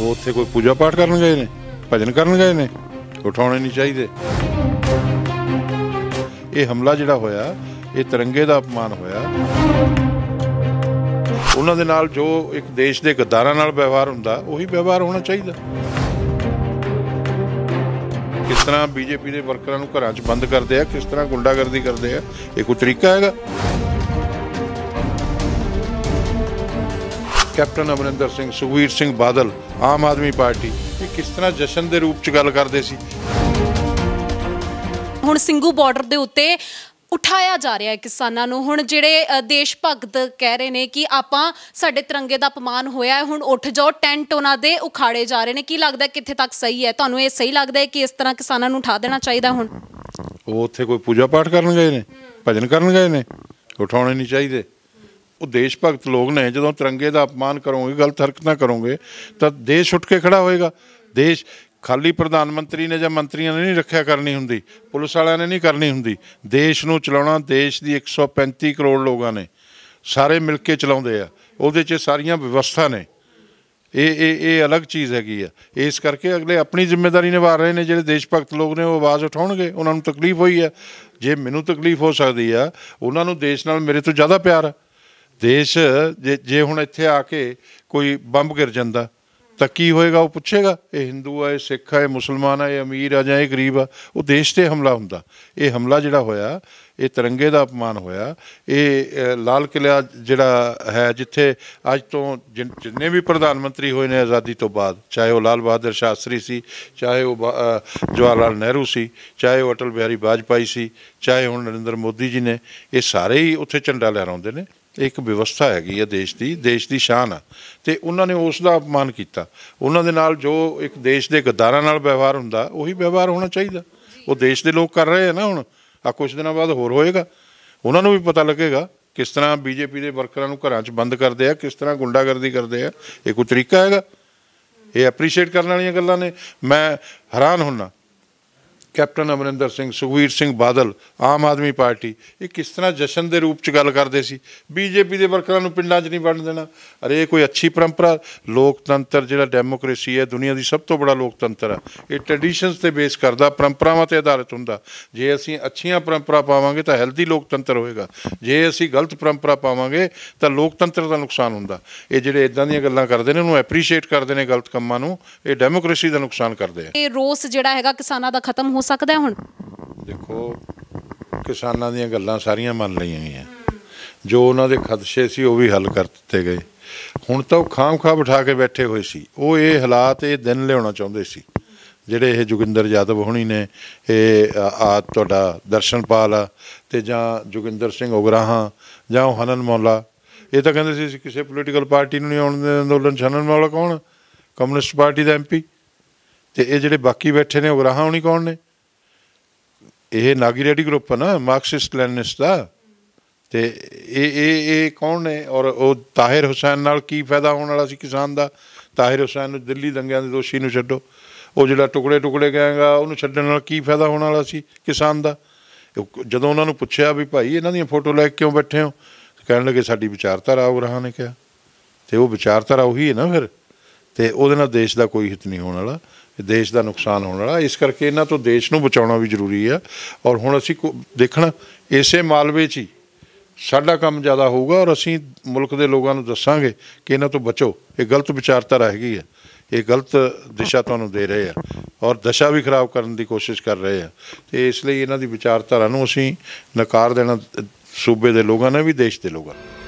ਉਹ ਉੱਥੇ ਕੋਈ ਪੂਜਾ ਪਾਠ ਕਰਨ ਗਏ ਨੇ ਭਜਨ ਕਰਨ ਗਏ ਨੇ ਉਠਾਉਣੇ ਨਹੀਂ ਚਾਹੀਦੇ ਇਹ ਹਮਲਾ ਜਿਹੜਾ ਹੋਇਆ ਇਹ ਤਿਰੰਗੇ ਦਾ ਅਪਮਾਨ ਹੋਇਆ ਉਹਨਾਂ ਦੇ ਨਾਲ ਜੋ ਇੱਕ ਦੇਸ਼ ਦੇ ਗਦਾਰਾਂ ਨਾਲ ਵਿਵਹਾਰ ਹੁੰਦਾ ਉਹੀ ਵਿਵਹਾਰ ਹੋਣਾ ਚਾਹੀਦਾ ਕਿਸ ਤਰ੍ਹਾਂ ਬੀਜੇਪੀ ਦੇ ਵਰਕਰਾਂ ਨੂੰ ਘਰਾਂ 'ਚ ਬੰਦ ਕਰਦੇ ਆ ਕਿਸ ਤਰ੍ਹਾਂ ਗੁੰਡਾਗਰਦੀ ਕਰਦੇ ਆ ਇਹ ਕੋਈ ਤਰੀਕਾ ਹੈਗਾ ਕੈਪਟਨ ਅਮਰਿੰਦਰ ਸਿੰਘ ਸੁਖਵੀਰ ਸਿੰਘ ਬਾਦਲ ਆਮ ਆਦਮੀ ਪਾਰਟੀ ਇਹ ਕਿਸ ਤਰ੍ਹਾਂ ਜਸ਼ਨ ਦੇ ਰੂਪ ਚ ਗੱਲ ਕਰਦੇ ਸੀ ਹੁਣ ਸਿੰਘੂ ਬਾਰਡਰ ਦੇ ਉੱਤੇ ਉਠਾਇਆ ਜਾ ਰਿਹਾ ਹੈ ਕਿਸਾਨਾਂ ਨੂੰ ਹੁਣ ਜਿਹੜੇ ਦੇਸ਼ ਭਗਤ ਕਹਿ ਰਹੇ ਨੇ ਕਿ ਆਪਾਂ ਸਾਡੇ ਤਿਰੰਗੇ ਦਾ ਅਪਮਾਨ ਹੋਇਆ ਹੈ ਹੁਣ ਉੱਠ ਜਾਓ ਟੈਂਟ ਉਹਨਾਂ ਦੇ ਉਖਾੜੇ ਜਾ ਰਹੇ ਨੇ ਕੀ ਲੱਗਦਾ ਕਿੱਥੇ ਤੱਕ ਸਹੀ ਹੈ ਤੁਹਾਨੂੰ ਇਹ ਸਹੀ ਲੱਗਦਾ ਹੈ ਕਿ ਇਸ ਤਰ੍ਹਾਂ ਕਿਸਾਨਾਂ ਨੂੰ ਉਠਾ ਦੇਣਾ ਚਾਹੀਦਾ ਹੁਣ ਉਹ ਉੱਥੇ ਕੋਈ ਪੂਜਾ ਪਾਠ ਕਰਨ ਗਏ ਨੇ ਭਜਨ ਕਰਨ ਗਏ ਨੇ ਉਠਾਉਣੇ ਨਹੀਂ ਚਾਹੀਦੇ ਉਹ ਦੇਸ਼ ਭਗਤ ਲੋਕ ਨੇ ਜਦੋਂ ਤਿਰੰਗੇ ਦਾ ਅਪਮਾਨ ਕਰੋਗੇ ਗਲਤ ਹਰਕਤਾਂ ਕਰੋਗੇ ਤਾਂ ਦੇਸ਼ ਉੱਠ ਕੇ ਖੜਾ ਹੋਏਗਾ ਦੇਸ਼ ਖਾਲੀ ਪ੍ਰਧਾਨ ਮੰਤਰੀ ਨੇ ਜਾਂ ਮੰਤਰੀਆਂ ਨੇ ਨਹੀਂ ਰੱਖਿਆ ਕਰਨੀ ਹੁੰਦੀ ਪੁਲਿਸ ਵਾਲਿਆਂ ਨੇ ਨਹੀਂ ਕਰਨੀ ਹੁੰਦੀ ਦੇਸ਼ ਨੂੰ ਚਲਾਉਣਾ ਦੇਸ਼ ਦੀ 135 ਕਰੋੜ ਲੋਕਾਂ ਨੇ ਸਾਰੇ ਮਿਲ ਕੇ ਚਲਾਉਂਦੇ ਆ ਉਹਦੇ 'ਚ ਸਾਰੀਆਂ ਵਿਵਸਥਾ ਨੇ ਇਹ ਇਹ ਇਹ ਅਲੱਗ ਚੀਜ਼ ਹੈਗੀ ਆ ਇਸ ਕਰਕੇ ਅਗਲੇ ਆਪਣੀ ਜ਼ਿੰਮੇਵਾਰੀ ਨਿਭਾ ਰਹੇ ਨੇ ਜਿਹੜੇ ਦੇਸ਼ ਭਗਤ ਲੋਕ ਨੇ ਉਹ ਆਵਾਜ਼ ਉਠਾਉਣਗੇ ਉਹਨਾਂ ਨੂੰ ਤਕਲੀਫ ਹੋਈ ਆ ਜੇ ਮੈਨੂੰ ਤਕਲੀਫ ਹੋ ਸਕਦੀ ਆ ਉਹਨਾਂ ਨੂੰ ਦੇਸ਼ ਨਾਲ ਮੇਰੇ ਤੋਂ ਜ਼ਿਆਦਾ ਪਿਆਰ ਆ ਦੇਸ਼ ਜੇ ਜੇ ਹੁਣ ਇੱਥੇ ਆ ਕੇ ਕੋਈ ਬੰਬ ਗਿਰ ਜਾਂਦਾ ਤਾਂ ਕੀ ਹੋਏਗਾ ਉਹ ਪੁੱਛੇਗਾ ਇਹ ਹਿੰਦੂ ਆ ਇਹ ਸਿੱਖ ਆ ਇਹ ਮੁਸਲਮਾਨ ਆ ਇਹ ਅਮੀਰ ਆ ਜਾਂ ਇਹ ਗਰੀਬ ਆ ਉਹ ਦੇਸ਼ ਤੇ ਹਮਲਾ ਹੁੰਦਾ ਇਹ ਹਮਲਾ ਜਿਹੜਾ ਹੋਇਆ ਇਹ ਤਿਰੰਗੇ ਦਾ ਅਪਮਾਨ ਹੋਇਆ ਇਹ ਲਾਲ ਕਿਲਾ ਜਿਹੜਾ ਹੈ ਜਿੱਥੇ ਅੱਜ ਤੋਂ ਜਿੰਨੇ ਵੀ ਪ੍ਰਧਾਨ ਮੰਤਰੀ ਹੋਏ ਨੇ ਆਜ਼ਾਦੀ ਤੋਂ ਬਾਅਦ ਚਾਹੇ ਉਹ ਲਾਲ ਬਹਾਦਰ ਸ਼ਾਸਤਰੀ ਸੀ ਚਾਹੇ ਉਹ ਜਵਾਹਰ ਲਾਲ ਨਹਿਰੂ ਸੀ ਚਾਹੇ ਉਹ ਅਟਲ ਬਿਹਾਰੀ ਵਾਜਪਾਈ ਸੀ ਚਾਹੇ ਹੁਣ ਨਰਿੰਦਰ ਮੋਦੀ ਜੀ ਨੇ ਇਹ ਸਾਰੇ ਹੀ ਉੱਥੇ ਝੰਡਾ ਲਹਿਰਾਉਂਦੇ ਨੇ ਇੱਕ ਵਿਵਸਥਾ ਹੈਗੀ ਹੈ ਦੇਸ਼ ਦੀ ਦੇਸ਼ ਦੀ ਸ਼ਾਨ ਆ ਤੇ ਉਹਨਾਂ ਨੇ ਉਸ ਦਾ ਅਪਮਾਨ ਕੀਤਾ ਉਹਨਾਂ ਦੇ ਨਾਲ ਜੋ ਇੱਕ ਦੇਸ਼ ਦੇ ਗਦਾਰਾਂ ਨਾਲ ਵਿਵਹਾਰ ਹੁੰਦਾ ਉਹੀ ਵਿਵਹਾਰ ਹੋਣਾ ਚਾਹੀਦਾ ਉਹ ਦੇਸ਼ ਦੇ ਲੋਕ ਕਰ ਰਹੇ ਆ ਨਾ ਹੁਣ ਆ ਕੁਝ ਦਿਨਾਂ ਬਾਅਦ ਹੋਰ ਹੋਏਗਾ ਉਹਨਾਂ ਨੂੰ ਵੀ ਪਤਾ ਲੱਗੇਗਾ ਕਿਸ ਤਰ੍ਹਾਂ ਬੀਜੇਪੀ ਦੇ ਵਰਕਰਾਂ ਨੂੰ ਘਰਾਂ 'ਚ ਬੰਦ ਕਰਦੇ ਆ ਕਿਸ ਤਰ੍ਹਾਂ ਗੁੰਡਾਗਰਦੀ ਕਰਦੇ ਆ ਇਹ ਕੋਈ ਤਰੀਕਾ ਹੈਗਾ ਇਹ ਐਪਰੀਸ਼ੀਏਟ ਕਰਨ ਵਾਲੀਆਂ ਗੱਲਾਂ ਨੇ ਮੈਂ ਹੈਰਾਨ ਹੁੰਨਾ ਕੈਪਟਨ ਅਮਰਿੰਦਰ ਸਿੰਘ ਸੁਖਵੀਰ ਸਿੰਘ ਬਾਦਲ ਆਮ ਆਦਮੀ ਪਾਰਟੀ ਇਹ ਕਿਸ ਤਰ੍ਹਾਂ ਜਸ਼ਨ ਦੇ ਰੂਪ ਚ ਗੱਲ ਕਰਦੇ ਸੀ ਬੀਜੇਪੀ ਦੇ ਵਰਕਰਾਂ ਨੂੰ ਪਿੰਡਾਂ 'ਚ ਨਹੀਂ ਵੜਨ ਦੇਣਾ ਅਰੇ ਇਹ ਕੋਈ ਅੱਛੀ ਪਰੰਪਰਾ ਲੋਕਤੰਤਰ ਜਿਹੜਾ ਡੈਮੋਕ੍ਰੇਸੀ ਹੈ ਦੁਨੀਆ ਦੀ ਸਭ ਤੋਂ ਬੜਾ ਲੋਕਤੰਤਰ ਹੈ ਇਹ ਟ੍ਰੈਡੀਸ਼ਨਸ ਤੇ ਬੇਸ ਕਰਦਾ ਪਰੰਪਰਾਵਾਂ ਤੇ ਆਧਾਰਿਤ ਹੁੰਦਾ ਜੇ ਅਸੀਂ ਅੱਛੀਆਂ ਪਰੰਪਰਾ ਪਾਵਾਂਗੇ ਤਾਂ ਹੈਲਦੀ ਲੋਕਤੰਤਰ ਹੋਏਗਾ ਜੇ ਅਸੀਂ ਗਲਤ ਪਰੰਪਰਾ ਪਾਵਾਂਗੇ ਤਾਂ ਲੋਕਤੰਤਰ ਦਾ ਨੁਕਸਾਨ ਹੁੰਦਾ ਇਹ ਜਿਹੜੇ ਇਦਾਂ ਦੀਆਂ ਗੱਲਾਂ ਕਰਦੇ ਨੇ ਉਹਨੂੰ ਐਪਰੀਸ਼ੀਏਟ ਕਰਦੇ ਨੇ ਗਲਤ ਕੰਮਾਂ ਨੂੰ ਇਹ ਡੈਮੋਕ੍ਰੇਸੀ ਦਾ ਨੁਕਸਾਨ ਕਰਦੇ ਆ ਇਹ ਰੋਸ ਜਿਹੜਾ ਹੈਗਾ ਕਿਸਾਨਾਂ ਦਾ ਖਤਮ ਹੋ ਸਕਦਾ ਹੁਣ ਦੇਖੋ ਕਿਸਾਨਾਂ ਦੀਆਂ ਗੱਲਾਂ ਸਾਰੀਆਂ ਮੰਨ ਲਈਆਂ ਗਈਆਂ ਜੋ ਉਹਨਾਂ ਦੇ ਖਦਸ਼ੇ ਸੀ ਉਹ ਵੀ ਹੱਲ ਕਰ ਦਿੱਤੇ ਗਏ ਹੁਣ ਤਾਂ ਉਹ ਖਾਮਖਾ ਬਿਠਾ ਕੇ ਬੈਠੇ ਹੋਏ ਸੀ ਉਹ ਇਹ ਹਾਲਾਤ ਇਹ ਦਿਨ ਲਿਆਉਣਾ ਚਾਹੁੰਦੇ ਸੀ ਜਿਹੜੇ ਇਹ ਜੁਗਿੰਦਰ ਯਾਦਵ ਹੁਣੀ ਨੇ ਇਹ ਆ ਤੁਹਾਡਾ ਦਰਸ਼ਨਪਾਲ ਆ ਤੇ ਜਾਂ ਜੁਗਿੰਦਰ ਸਿੰਘ ਉਗਰਾਹਾਂ ਜਾਂ ਹਨਨ ਮੌਲਾ ਇਹ ਤਾਂ ਕਹਿੰਦੇ ਸੀ ਕਿਸੇ ਪੋਲੀਟੀਕਲ ਪਾਰਟੀ ਨੂੰ ਨਹੀਂ ਆਉਣ ਦੇ ਅੰਦੋਲਨ ਹਨਨ ਮੌਲਾ ਕੌਣ ਕਮਿਊਨਿਸਟ ਪਾਰਟੀ ਦਾ ਐਮਪੀ ਤੇ ਇਹ ਜਿਹੜੇ ਬਾਕੀ ਬੈਠੇ ਨੇ ਉਗਰਾਹਾਂ ਹੁਣੀ ਕੌਣ ਨੇ ਇਹ ਨਾਗੀ ਰੈਡੀ ਗਰੁੱਪ ਹੈ ਨਾ ਮਾਰਕਸਿਸਟ ਲੈਨਿਸਟ ਦਾ ਤੇ ਇਹ ਇਹ ਇਹ ਕੌਣ ਨੇ ਔਰ ਉਹ ਤਾਹਿਰ ਹੁਸੈਨ ਨਾਲ ਕੀ ਫਾਇਦਾ ਹੋਣ ਵਾਲਾ ਸੀ ਕਿਸਾਨ ਦਾ ਤਾਹਿਰ ਹੁਸੈਨ ਨੂੰ ਦਿੱਲੀ ਦੰਗਿਆਂ ਦੇ ਦੋਸ਼ੀ ਨੂੰ ਛੱਡੋ ਉਹ ਜਿਹੜਾ ਟੁਕੜੇ ਟੁਕੜੇ ਗਿਆਗਾ ਉਹਨੂੰ ਛੱਡਣ ਨਾਲ ਕੀ ਫਾਇਦਾ ਹੋਣ ਵਾਲਾ ਸੀ ਕਿਸਾਨ ਦਾ ਜਦੋਂ ਉਹਨਾਂ ਨੂੰ ਪੁੱਛਿਆ ਵੀ ਭਾਈ ਇਹਨਾਂ ਦੀਆਂ ਫੋਟੋ ਲੈ ਕੇ ਕਿਉਂ ਬੈਠੇ ਹੋ ਕਹਿਣ ਲੱਗੇ ਸਾਡੀ ਵਿਚਾਰਧਾਰਾ ਉਹ ਰਹਾ ਨੇ ਕਿਹਾ ਤੇ ਉਹ ਵਿਚਾਰਧਾਰਾ ਉਹੀ ਹੈ ਨਾ ਫਿਰ ਤੇ ਉਹਦੇ ਨਾਲ ਦੇਸ਼ ਦਾ ਕੋਈ ਹਿੱਤ ਨਹੀਂ ਹੋਣ ਵਾਲਾ ਦੇਸ਼ ਦਾ ਨੁਕਸਾਨ ਹੋਣ ਵਾਲਾ ਇਸ ਕਰਕੇ ਇਹਨਾਂ ਤੋਂ ਦੇਸ਼ ਨੂੰ ਬਚਾਉਣਾ ਵੀ ਜ਼ਰੂਰੀ ਆ ਔਰ ਹੁਣ ਅਸੀਂ ਦੇਖਣਾ ਇਸੇ ਮਾਲਵੇ 'ਚ ਹੀ ਸਾਡਾ ਕੰਮ ਜ਼ਿਆਦਾ ਹੋਊਗਾ ਔਰ ਅਸੀਂ ਮੁਲਕ ਦੇ ਲੋਕਾਂ ਨੂੰ ਦੱਸਾਂਗੇ ਕਿ ਇਹਨਾਂ ਤੋਂ ਬਚੋ ਇਹ ਗਲਤ ਰਹਿ ਗਈ ਹੈ ਇਹ ਗਲਤ ਦਿਸ਼ਾ ਤੁਹਾਨੂੰ ਦੇ ਰਹੇ ਆ ਔਰ ਦਸ਼ਾ ਵੀ ਖਰਾਬ ਕਰਨ ਦੀ ਕੋਸ਼ਿਸ਼ ਕਰ ਰਹੇ ਆ ਤੇ ਇਸ ਲਈ ਇਹਨਾਂ ਦੀ ਵਿਚਾਰਧਾਰਾ ਨੂੰ ਅਸੀਂ ਨਕਾਰ ਦੇਣਾ ਸੂਬੇ ਦੇ ਲੋਕਾਂ ਨੇ ਵੀ ਦੇਸ਼ ਦੇ ਲੋਕਾਂ ਨੇ